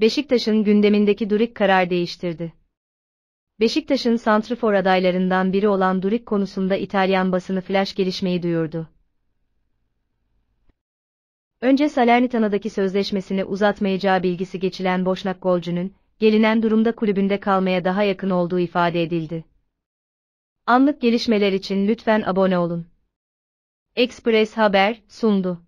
Beşiktaş'ın gündemindeki Durik karar değiştirdi. Beşiktaş'ın santrifor adaylarından biri olan Durik konusunda İtalyan basını flash gelişmeyi duyurdu. Önce Salernitana'daki sözleşmesini uzatmayacağı bilgisi geçilen Boşnak golcünün, gelinen durumda kulübünde kalmaya daha yakın olduğu ifade edildi. Anlık gelişmeler için lütfen abone olun. Express Haber sundu.